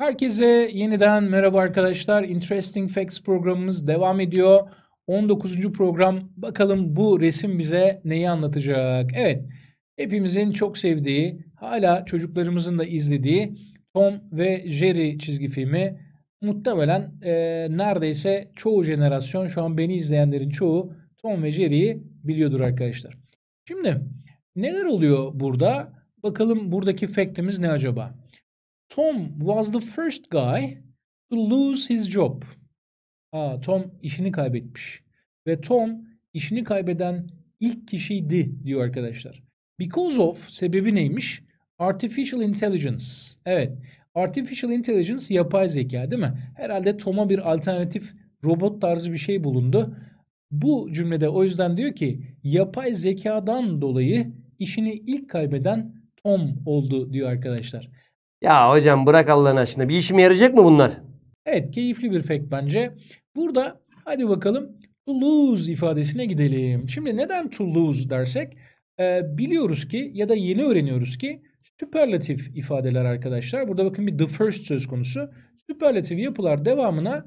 Herkese yeniden merhaba arkadaşlar. Interesting Facts programımız devam ediyor. 19. program. Bakalım bu resim bize neyi anlatacak? Evet. Hepimizin çok sevdiği, hala çocuklarımızın da izlediği Tom ve Jerry çizgi filmi muhtemelen e, neredeyse çoğu jenerasyon şu an beni izleyenlerin çoğu Tom ve Jerry'yi biliyordur arkadaşlar. Şimdi neler oluyor burada? Bakalım buradaki fact'imiz ne acaba? Tom was the first guy to lose his job. Aa, Tom işini kaybetmiş. Ve Tom işini kaybeden ilk kişiydi diyor arkadaşlar. Because of sebebi neymiş? Artificial intelligence. Evet. Artificial intelligence yapay zeka değil mi? Herhalde Tom'a bir alternatif robot tarzı bir şey bulundu. Bu cümlede o yüzden diyor ki yapay zekadan dolayı işini ilk kaybeden Tom oldu diyor arkadaşlar. Ya hocam bırak Allah'ın aşkına. Bir işime yarayacak mı bunlar? Evet keyifli bir fact bence. Burada hadi bakalım to lose ifadesine gidelim. Şimdi neden to lose dersek e, biliyoruz ki ya da yeni öğreniyoruz ki süperlatif ifadeler arkadaşlar. Burada bakın bir the first söz konusu. Süperlatif yapılar devamına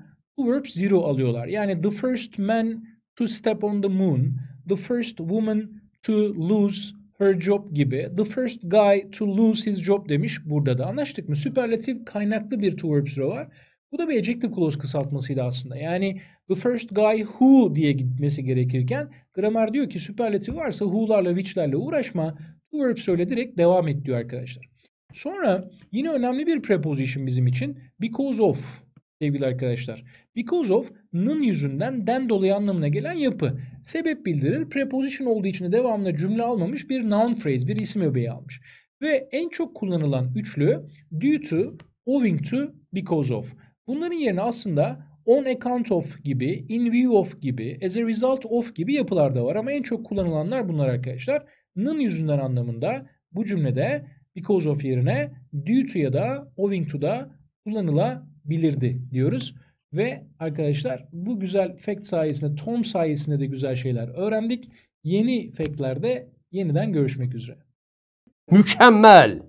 verb zero alıyorlar. Yani the first man to step on the moon, the first woman to lose her job gibi. The first guy to lose his job demiş burada da. Anlaştık mı? Süperlatif kaynaklı bir to verb süre var. Bu da bir adjective clause kısaltmasıydı aslında. Yani the first guy who diye gitmesi gerekirken gramer diyor ki süperlatif varsa who'larla which'lerle uğraşma. To verb söyle direkt devam et diyor arkadaşlar. Sonra yine önemli bir preposition bizim için. Because of sevgili arkadaşlar. Because of nın yüzünden den dolayı anlamına gelen yapı. Sebep bildirir. Preposition olduğu için de devamlı cümle almamış bir noun phrase, bir isim öbeği almış. Ve en çok kullanılan üçlü due to, owing to, because of. Bunların yerine aslında on account of gibi, in view of gibi, as a result of gibi yapılar da var. Ama en çok kullanılanlar bunlar arkadaşlar. Nın yüzünden anlamında bu cümlede because of yerine due to ya da owing to da kullanılabilir bilirdi diyoruz. Ve arkadaşlar bu güzel fact sayesinde, Tom sayesinde de güzel şeyler öğrendik. Yeni factlerde yeniden görüşmek üzere. Mükemmel.